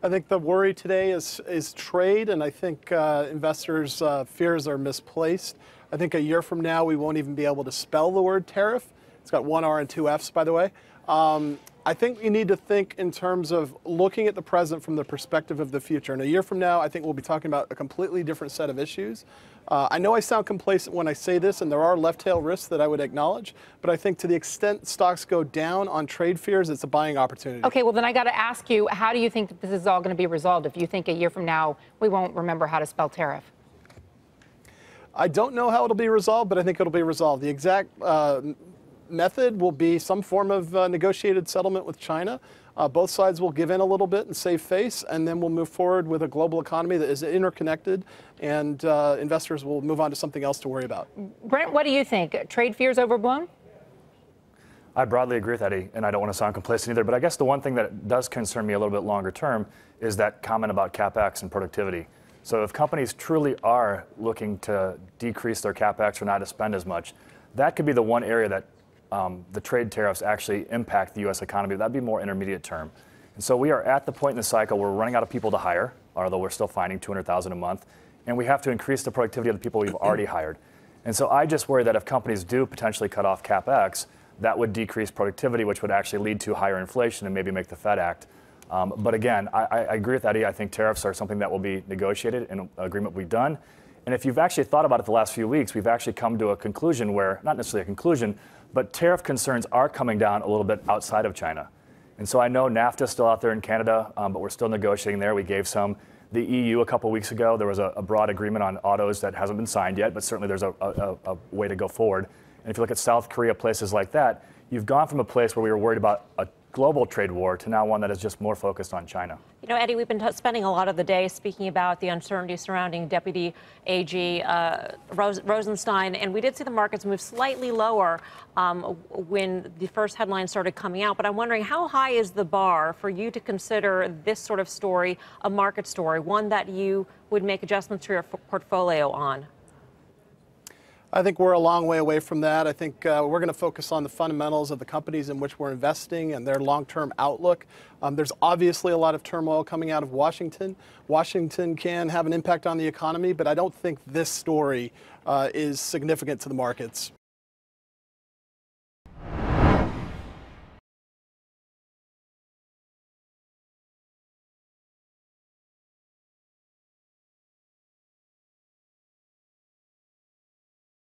I think the worry today is, is trade, and I think uh, investors' uh, fears are misplaced. I think a year from now, we won't even be able to spell the word tariff. It's got one R and two Fs, by the way. Um, I think we need to think in terms of looking at the present from the perspective of the future. And a year from now, I think we'll be talking about a completely different set of issues. Uh, I know I sound complacent when I say this, and there are left tail risks that I would acknowledge, but I think to the extent stocks go down on trade fears, it's a buying opportunity. Okay, well, then I got to ask you how do you think that this is all going to be resolved if you think a year from now we won't remember how to spell tariff? I don't know how it'll be resolved, but I think it'll be resolved. The exact uh, method will be some form of uh, negotiated settlement with China. Uh, both sides will give in a little bit and save face, and then we'll move forward with a global economy that is interconnected, and uh, investors will move on to something else to worry about. Brent, what do you think? Trade fears overblown? I broadly agree with Eddie, and I don't want to sound complacent either, but I guess the one thing that does concern me a little bit longer term is that comment about CapEx and productivity. So if companies truly are looking to decrease their CapEx or not to spend as much, that could be the one area that um, the trade tariffs actually impact the U.S. economy. That'd be more intermediate term. And so we are at the point in the cycle where we're running out of people to hire, although we're still finding 200,000 a month, and we have to increase the productivity of the people we've already hired. And so I just worry that if companies do potentially cut off capex, that would decrease productivity, which would actually lead to higher inflation and maybe make the Fed act. Um, but again, I, I, agree with Eddie. I think tariffs are something that will be negotiated in agreement we've done. And if you've actually thought about it the last few weeks, we've actually come to a conclusion where, not necessarily a conclusion, but tariff concerns are coming down a little bit outside of China. And so I know NAFTA's still out there in Canada, um, but we're still negotiating there. We gave some. The EU a couple weeks ago, there was a, a, broad agreement on autos that hasn't been signed yet, but certainly there's a, a, a way to go forward. And if you look at South Korea, places like that, you've gone from a place where we were worried about a global trade war to now one that is just more focused on China. You know, Eddie, we've been spending a lot of the day speaking about the uncertainty surrounding Deputy AG uh, Rosenstein, and we did see the markets move slightly lower um, when the first headlines started coming out. But I'm wondering, how high is the bar for you to consider this sort of story a market story, one that you would make adjustments to your portfolio on? I think we're a long way away from that. I think uh, we're going to focus on the fundamentals of the companies in which we're investing and their long term outlook. Um, there's obviously a lot of turmoil coming out of Washington. Washington can have an impact on the economy, but I don't think this story uh, is significant to the markets.